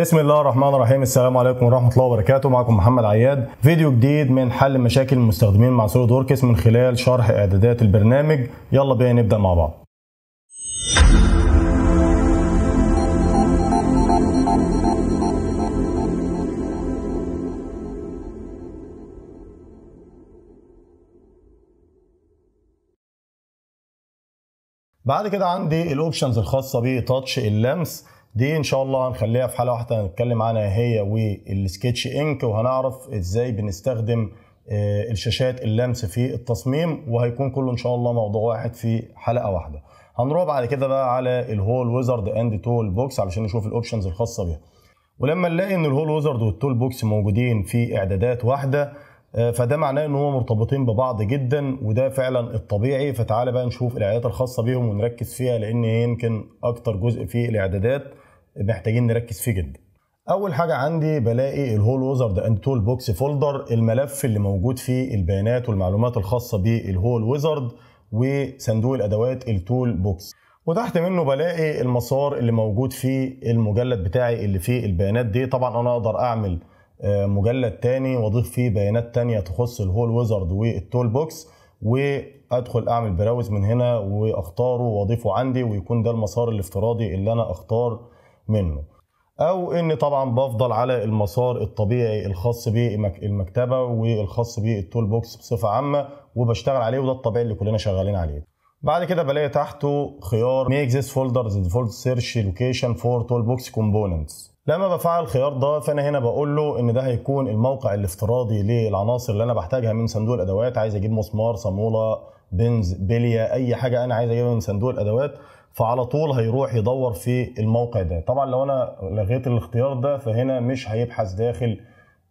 بسم الله الرحمن الرحيم السلام عليكم ورحمه الله وبركاته معكم محمد عياد فيديو جديد من حل مشاكل المستخدمين مع سوليد دوركس من خلال شرح اعدادات البرنامج يلا بينا نبدا مع بعض بعد كده عندي الاوبشنز الخاصه بتاتش اللمس دي ان شاء الله هنخليها في حلقه واحده هنتكلم عنها هي والسكتش انك وهنعرف ازاي بنستخدم آه، الشاشات اللمس في التصميم وهيكون كله ان شاء الله موضوع واحد في حلقه واحده هنروح بعد كده بقى على الهول ويزرد اند تول بوكس علشان نشوف الاوبشنز الخاصه بيها ولما نلاقي ان الهول ويزرد والتول بوكس موجودين في اعدادات واحده آه، فده معناه ان هما مرتبطين ببعض جدا وده فعلا الطبيعي فتعالى بقى نشوف الاعدادات الخاصه بيهم ونركز فيها لان يمكن اكتر جزء في الاعدادات محتاجين نركز فيه جدا اول حاجه عندي بلاقي الهول ويزارد اند تول بوكس فولدر الملف اللي موجود فيه البيانات والمعلومات الخاصه بالهول ويزارد وصندوق الادوات التول بوكس وتحت منه بلاقي المسار اللي موجود فيه المجلد بتاعي اللي فيه البيانات دي طبعا انا اقدر اعمل آه، مجلد تاني واضيف فيه بيانات تانية تخص الهول ويزارد والتول بوكس وادخل اعمل براوز من هنا واختاره واضيفه عندي ويكون ده المسار الافتراضي اللي انا اختار منه او ان طبعا بفضل على المسار الطبيعي الخاص بالمكتبه والخاص بالتول بوكس بصفه عامه وبشتغل عليه وده الطبيعي اللي كلنا شغالين عليه بعد كده بلاقي تحته خيار make this folder ديفولت سيرش search location for بوكس components لما بفعل الخيار ده فانا هنا بقول له ان ده هيكون الموقع الافتراضي للعناصر اللي انا بحتاجها من صندوق الادوات عايز اجيب مسمار صاموله بنز بليا اي حاجه انا عايز اجيبها من صندوق الادوات فعلى طول هيروح يدور في الموقع ده طبعا لو انا لغيت الاختيار ده فهنا مش هيبحث داخل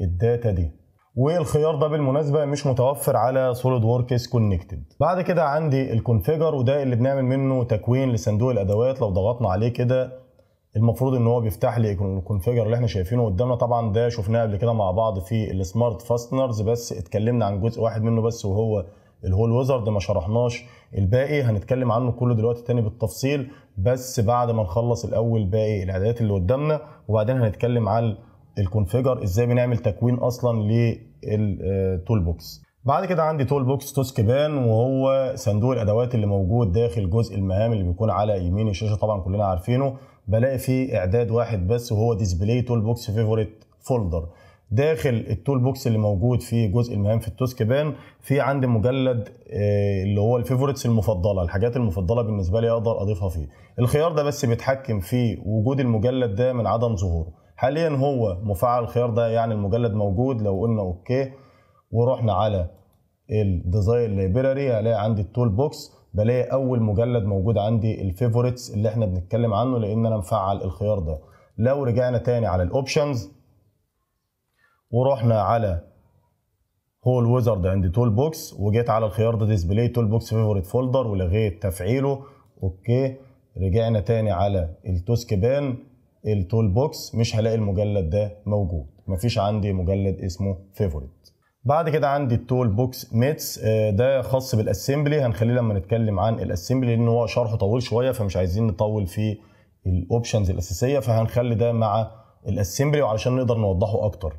الداتا دي والخيار ده بالمناسبه مش متوفر على سوليد وركس كونكتد بعد كده عندي الكونفيجر وده اللي بنعمل منه تكوين لصندوق الادوات لو ضغطنا عليه كده المفروض ان هو بيفتح لي الكونفيجر اللي احنا شايفينه قدامنا طبعا ده شفناه قبل كده مع بعض في السمارت فاستنرز بس اتكلمنا عن جزء واحد منه بس وهو الهول ويزرد ما شرحناش الباقي هنتكلم عنه كله دلوقتي تاني بالتفصيل بس بعد ما نخلص الاول باقي الاعدادات اللي قدامنا وبعدين هنتكلم على الكونفيجر ازاي بنعمل تكوين اصلا للتول بوكس آه، بعد كده عندي تول بوكس توسك بان وهو صندوق الادوات اللي موجود داخل جزء المهام اللي بيكون على يمين الشاشه طبعا كلنا عارفينه بلاقي فيه اعداد واحد بس وهو ديسبلاي تول بوكس فيفوريت فولدر داخل التول بوكس اللي موجود في جزء المهام في التوسك بان في عندي مجلد آه، اللي هو الفيفورتس المفضله الحاجات المفضله بالنسبه لي اقدر اضيفها فيه الخيار ده بس بيتحكم في وجود المجلد ده من عدم ظهوره حاليا هو مفعل الخيار ده يعني المجلد موجود لو قلنا اوكي ورحنا على الديزاين لايبراري هلاقي عندي التول بوكس بلاقي اول مجلد موجود عندي الفيفورتس اللي احنا بنتكلم عنه لان انا مفعل الخيار ده لو رجعنا تاني على الاوبشنز ورحنا على هول ويزرد عند تول بوكس وجيت على الخيار ده ديسبلاي تول بوكس فيفورت فولدر ولغيت تفعيله اوكي رجعنا تاني على التوسك بان التول بوكس مش هلاقي المجلد ده موجود مفيش عندي مجلد اسمه فيفورت بعد كده عندي التول بوكس ميتس ده خاص بالاسمبلي هنخليه لما نتكلم عن الاسمبلي لان هو شرحه طويل شويه فمش عايزين نطول في الاوبشنز الاساسيه فهنخلي ده مع الاسمبلي وعلشان نقدر نوضحه اكتر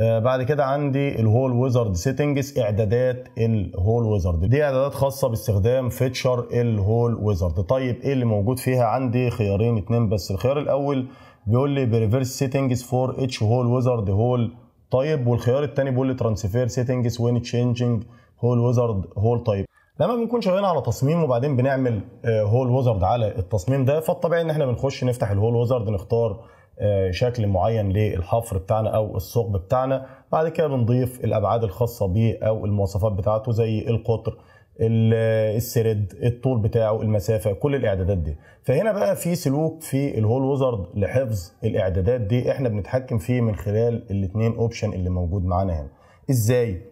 آه، بعد كده عندي الهول ويزارد سيتنجز اعدادات الهول ويزارد دي اعدادات خاصه باستخدام فيتشر الهول ويزارد طيب ايه اللي موجود فيها عندي خيارين اتنين بس الخيار الاول بيقول لي بريفرس سيتنجز فور اتش هول ويزارد هول طيب والخيار الثاني بيقول لي ترانسفير سيتنجز وين تشينجينج هول ويزارد هول طيب لما بنكون شغالين على تصميم وبعدين بنعمل هول آه، ويزارد على التصميم ده فالطبيعي ان احنا بنخش نفتح الهول ويزارد نختار آه، شكل معين للحفر بتاعنا او الثقب بتاعنا بعد كده بنضيف الابعاد الخاصه بيه او المواصفات بتاعته زي القطر السرد الطول بتاعه المسافه كل الاعدادات دي فهنا بقى في سلوك في الهول ويزرد لحفظ الاعدادات دي احنا بنتحكم فيه من خلال الاثنين اوبشن اللي موجود معانا هنا ازاي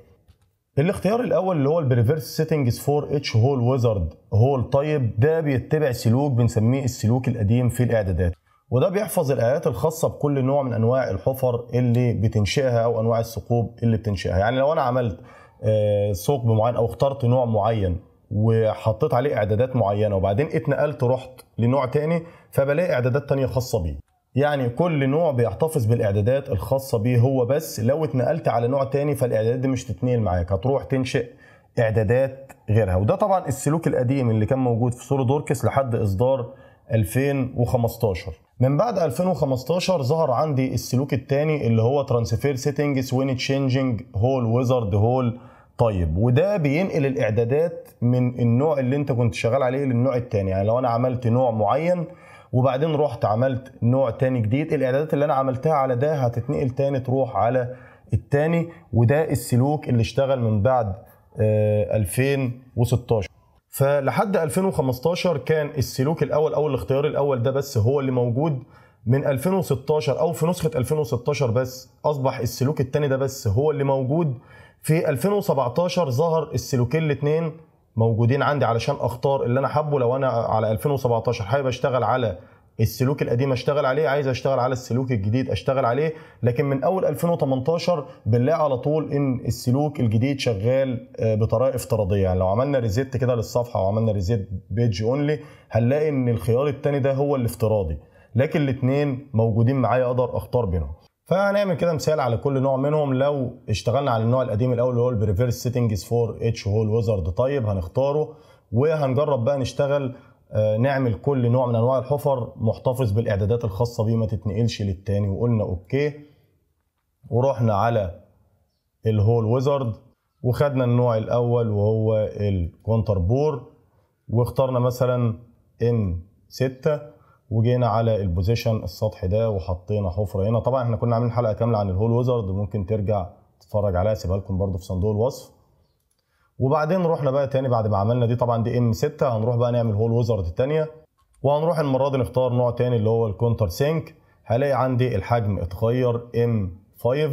الاختيار الاول اللي هو البريفيرس سيتنجز فور اتش هول ويزرد هول طيب ده بيتبع سلوك بنسميه السلوك القديم في الاعدادات وده بيحفظ الايات الخاصه بكل نوع من انواع الحفر اللي بتنشئها او انواع الثقوب اللي بتنشئها يعني لو انا عملت آه، ثقب معين او اخترت نوع معين وحطيت عليه اعدادات معينه وبعدين اتنقلت رحت لنوع تاني فبلاقي اعدادات تانية خاصه بيه يعني كل نوع بيحتفظ بالاعدادات الخاصه بيه هو بس لو اتنقلت على نوع تاني فالاعدادات دي مش تتنقل معاك هتروح تنشئ اعدادات غيرها وده طبعا السلوك القديم اللي كان موجود في سور دوركس لحد اصدار 2015 من بعد 2015 ظهر عندي السلوك الثاني اللي هو ترانسفير سيتنج وين تشينجينج هول ويزرد هول طيب وده بينقل الاعدادات من النوع اللي انت كنت شغال عليه للنوع الثاني يعني لو انا عملت نوع معين وبعدين رحت عملت نوع تاني جديد الاعدادات اللي انا عملتها على ده هتتنقل تاني تروح على التاني وده السلوك اللي اشتغل من بعد 2016 آه، فلحد 2015 كان السلوك الاول او الاختيار الاول ده بس هو اللي موجود من 2016 او في نسخه 2016 بس اصبح السلوك الثاني ده بس هو اللي موجود في 2017 ظهر السلوكين الاثنين موجودين عندي علشان اختار اللي انا حابه لو انا على 2017 حابب اشتغل على السلوك القديم اشتغل عليه عايز اشتغل على السلوك الجديد اشتغل عليه لكن من اول 2018 بنلاقي على طول ان السلوك الجديد شغال آه، بطريقه افتراضيه يعني لو عملنا ريزيت كده للصفحه وعملنا ريزيت بيج اونلي هنلاقي ان الخيار الثاني ده هو الافتراضي لكن الاثنين موجودين معايا اقدر اختار بينهم فهنعمل كده مثال على كل نوع منهم لو اشتغلنا على النوع القديم الاول اللي هو البريفيرس سيتنجز فور اتش هول ويزرد طيب هنختاره وهنجرب بقى نشتغل آه، نعمل كل نوع من انواع الحفر محتفظ بالاعدادات الخاصه بيه ما تتنقلش للتاني وقلنا اوكي ورحنا على الهول ويزرد وخدنا النوع الاول وهو الكونتر بور واخترنا مثلا ام 6 وجينا على البوزيشن السطح ده وحطينا حفره هنا طبعا احنا كنا عاملين حلقه كامله عن الهول ويزرد ممكن ترجع تتفرج عليها سيبها لكم برده في صندوق الوصف وبعدين رحنا بقى تاني بعد ما عملنا دي طبعا دي ام 6 هنروح بقى نعمل هول ويزرد الثانيه وهنروح المره دي نختار نوع تاني اللي هو الكونتر سينك هلاقي عندي الحجم اتغير ام 5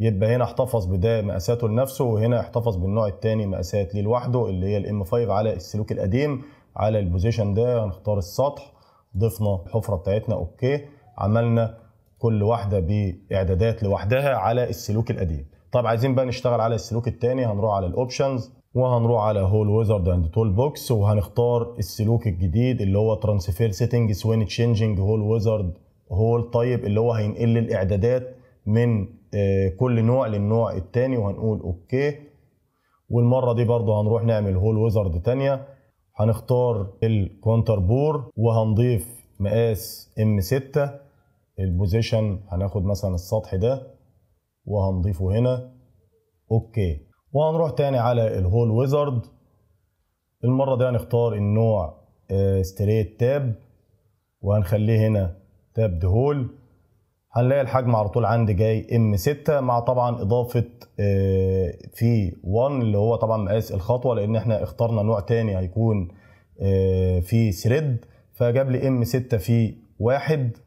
يبقى هنا احتفظ بده مقاساته لنفسه وهنا احتفظ بالنوع الثاني مقاسات ليه لوحده اللي هي الام 5 على السلوك القديم على البوزيشن ده هنختار السطح ضفنا الحفره بتاعتنا اوكي عملنا كل واحده باعدادات لوحدها على السلوك القديم طب عايزين بقى نشتغل على السلوك الثاني هنروح على الاوبشنز وهنروح على هول ويزارد اند تول بوكس وهنختار السلوك الجديد اللي هو ترانسفير سيتنج سوين تشينجنج هول ويزارد هول طيب اللي هو هينقل الاعدادات من آه، كل نوع للنوع الثاني وهنقول اوكي والمره دي برضه هنروح نعمل هول ويزارد ثانيه هنختار الكونتر بور وهنضيف مقاس ام 6 البوزيشن هناخد مثلا السطح ده وهنضيفه هنا اوكي وهنروح تاني على الهول ويزرد المرة دي هنختار النوع آه، ستريت تاب وهنخليه هنا تاب دهول هنلاقي الحجم على طول عندي جاي ام 6 مع طبعا اضافه آه، في 1 اللي هو طبعا مقاس الخطوه لان احنا اخترنا نوع تاني هيكون آه، في ثريد فجاب لي ام 6 في 1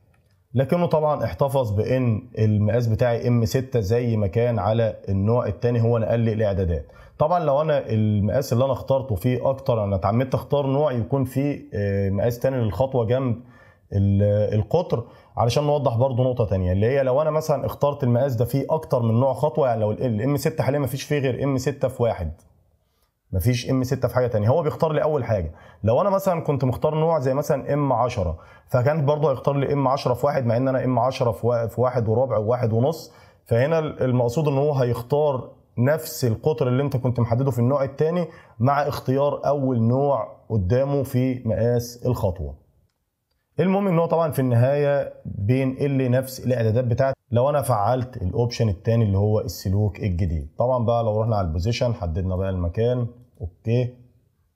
لكنه طبعا احتفظ بان المقاس بتاعي ام 6 زي ما كان على النوع الثاني هو نقل الاعدادات طبعا لو انا المقاس اللي انا اخترته فيه اكتر انا اتعمدت اختار نوع يكون فيه آه، مقاس تاني للخطوه جنب القطر علشان نوضح برضو نقطه تانية اللي هي لو انا مثلا اخترت المقاس ده فيه اكتر من نوع خطوه يعني لو الام 6 حاليا ما فيش فيه غير ام 6 في واحد مفيش ام 6 في حاجه تانية هو بيختار لي اول حاجه لو انا مثلا كنت مختار نوع زي مثلا ام 10 فكان برضه هيختار لي ام 10 في واحد مع ان انا ام 10 في واحد وربع وواحد ونص فهنا المقصود ان هو هيختار نفس القطر اللي انت كنت محدده في النوع الثاني مع اختيار اول نوع قدامه في مقاس الخطوه المهم ان هو طبعا في النهايه بينقل لي نفس الاعدادات بتاعتي لو انا فعلت الاوبشن الثاني اللي هو السلوك الجديد طبعا بقى لو رحنا على البوزيشن حددنا بقى المكان اوكي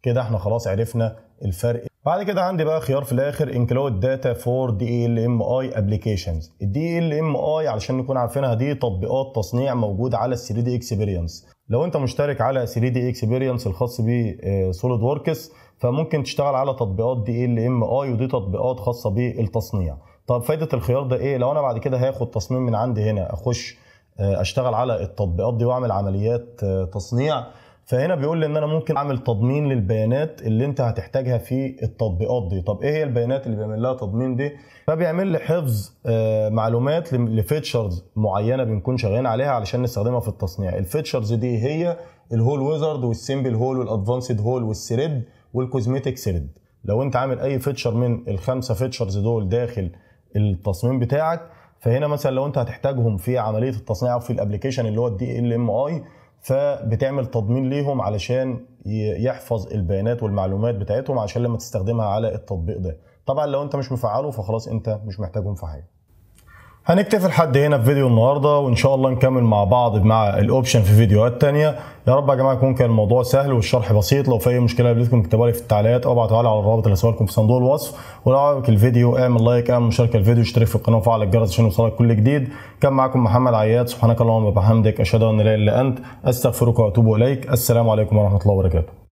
كده احنا خلاص عرفنا الفرق بعد كده عندي بقى خيار في الاخر انكلود داتا فور دي ال ام اي ابلكيشنز الدي ال ام اي علشان نكون عارفينها دي تطبيقات تصنيع موجوده على ال 3 دي اكسبيرينس لو انت مشترك على 3 دي اكسبيرينس الخاص ب سوليد وركس فممكن تشتغل على تطبيقات دي ال ام اي ودي تطبيقات خاصه بالتصنيع طب فايده الخيار ده ايه لو انا بعد كده هاخد تصميم من عندي هنا اخش آه، اشتغل على التطبيقات دي واعمل عمليات آه، تصنيع فهنا بيقول لي ان انا ممكن اعمل تضمين للبيانات اللي انت هتحتاجها في التطبيقات دي طب ايه هي البيانات اللي بيعمل لها تضمين دي فبيعمل لي حفظ آه، معلومات لفيتشرز معينه بنكون شغالين عليها علشان نستخدمها في التصنيع الفيتشرز دي هي الهول ويزرد والسيمبل هول والادفانسد هول والسريد والكوزميتك سريد لو انت عامل اي فيتشر من الخمسه فيتشرز دول داخل التصميم بتاعك فهنا مثلا لو انت هتحتاجهم في عمليه التصنيع او في الابلكيشن اللي هو الدي ال ام اي فبتعمل تضمين ليهم علشان يحفظ البيانات والمعلومات بتاعتهم عشان لما تستخدمها على التطبيق ده طبعا لو انت مش مفعله فخلاص انت مش محتاجهم في حاجه هنكتفي لحد هنا في فيديو النهارده وان شاء الله نكمل مع بعض مع الاوبشن في فيديوهات تانية يا رب يا جماعه يكون كان الموضوع سهل والشرح بسيط لو في اي مشكله قابلتكم اكتبوها لي في التعليقات او ابعتوا لي على الرابط اللي سوالكم في صندوق الوصف ولو عجبك الفيديو اعمل لايك اعمل مشاركه الفيديو اشترك في القناه وفعل الجرس عشان يوصلك كل جديد كان معاكم محمد عياد سبحانك اللهم وبحمدك اشهد ان لا اله الا انت استغفرك واتوب اليك السلام عليكم ورحمه الله وبركاته